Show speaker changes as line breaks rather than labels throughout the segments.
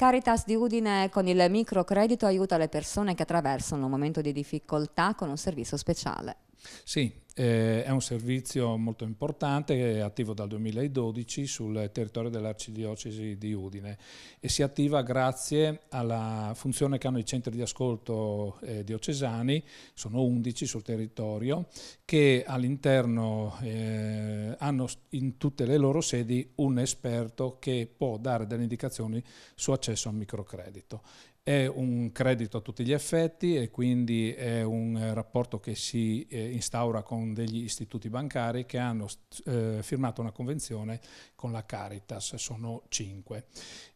Caritas di Udine con il microcredito aiuta le persone che attraversano un momento di difficoltà con un servizio speciale.
Sì, eh, è un servizio molto importante, attivo dal 2012 sul territorio dell'Arcidiocesi di Udine e si attiva grazie alla funzione che hanno i centri di ascolto eh, diocesani, sono 11 sul territorio, che all'interno eh, hanno in tutte le loro sedi un esperto che può dare delle indicazioni su accesso al microcredito. È un credito a tutti gli effetti e quindi è un eh, rapporto che si eh, instaura con degli istituti bancari che hanno eh, firmato una convenzione con la Caritas, sono 5.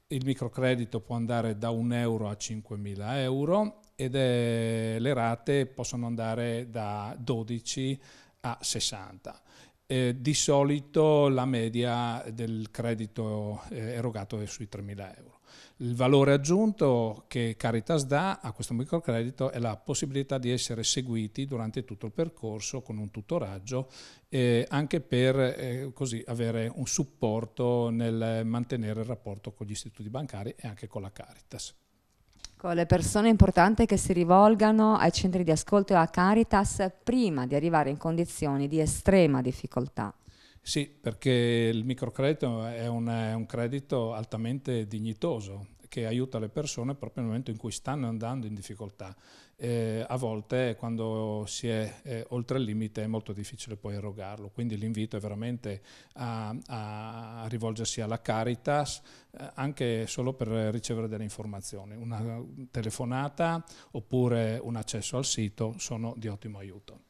Il microcredito può andare da 1 euro a 5.000 euro ed è, le rate possono andare da 12 a 60 eh, di solito la media del credito eh, erogato è sui 3.000 euro. Il valore aggiunto che Caritas dà a questo microcredito è la possibilità di essere seguiti durante tutto il percorso con un tutoraggio, eh, anche per eh, così avere un supporto nel mantenere il rapporto con gli istituti bancari e anche con la Caritas
con ecco, le persone importanti che si rivolgano ai centri di ascolto e a Caritas prima di arrivare in condizioni di estrema difficoltà.
Sì, perché il microcredito è un, è un credito altamente dignitoso, che aiuta le persone proprio nel momento in cui stanno andando in difficoltà. Eh, a volte quando si è eh, oltre il limite è molto difficile poi erogarlo, quindi l'invito è veramente a, a rivolgersi alla Caritas eh, anche solo per ricevere delle informazioni. Una telefonata oppure un accesso al sito sono di ottimo aiuto.